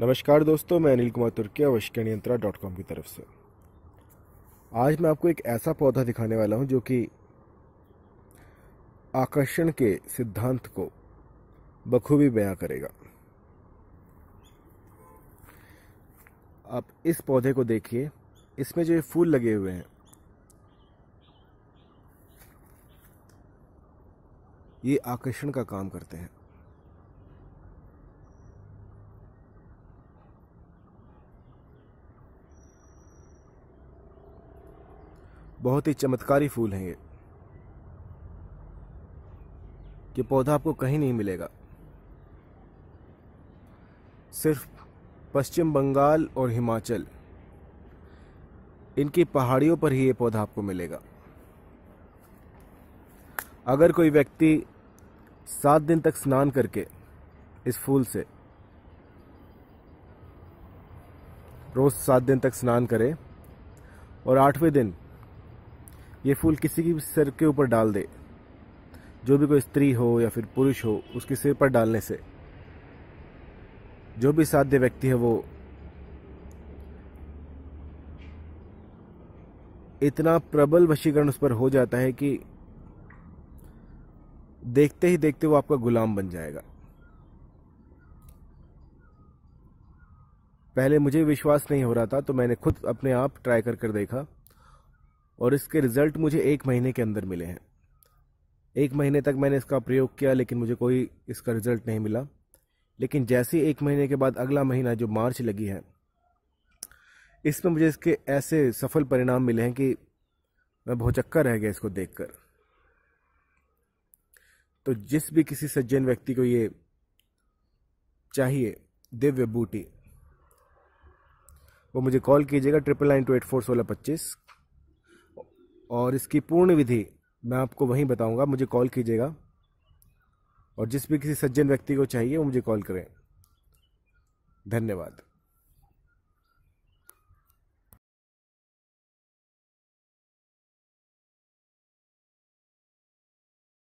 नमस्कार दोस्तों मैं अनिल कुमार तुर्किया वशिकन यंत्रा डॉट कॉम की तरफ से आज मैं आपको एक ऐसा पौधा दिखाने वाला हूं जो कि आकर्षण के सिद्धांत को बखूबी बयां करेगा आप इस पौधे को देखिए इसमें जो ये फूल लगे हुए हैं ये आकर्षण का काम करते हैं बहुत ही चमत्कारी फूल हैं ये ये पौधा आपको कहीं नहीं मिलेगा सिर्फ पश्चिम बंगाल और हिमाचल इनकी पहाड़ियों पर ही ये पौधा आपको मिलेगा अगर कोई व्यक्ति सात दिन तक स्नान करके इस फूल से रोज सात दिन तक स्नान करे और आठवें दिन ये फूल किसी की सिर के ऊपर डाल दे जो भी कोई स्त्री हो या फिर पुरुष हो उसके सिर पर डालने से जो भी साध्य व्यक्ति है वो इतना प्रबल वशीकरण उस पर हो जाता है कि देखते ही देखते वो आपका गुलाम बन जाएगा पहले मुझे विश्वास नहीं हो रहा था तो मैंने खुद अपने आप ट्राई कर कर देखा और इसके रिज़ल्ट मुझे एक महीने के अंदर मिले हैं एक महीने तक मैंने इसका प्रयोग किया लेकिन मुझे कोई इसका रिज़ल्ट नहीं मिला लेकिन जैसे एक महीने के बाद अगला महीना जो मार्च लगी है इसमें मुझे इसके ऐसे सफल परिणाम मिले हैं कि मैं बहुत चक्कर रह गया इसको देखकर तो जिस भी किसी सज्जन व्यक्ति को ये चाहिए दिव्य बूटी वो मुझे कॉल कीजिएगा triple nine two eight four सोलह पच्चीस और इसकी पूर्ण विधि मैं आपको वहीं बताऊंगा मुझे कॉल कीजिएगा और जिस भी किसी सज्जन व्यक्ति को चाहिए वो मुझे कॉल करें धन्यवाद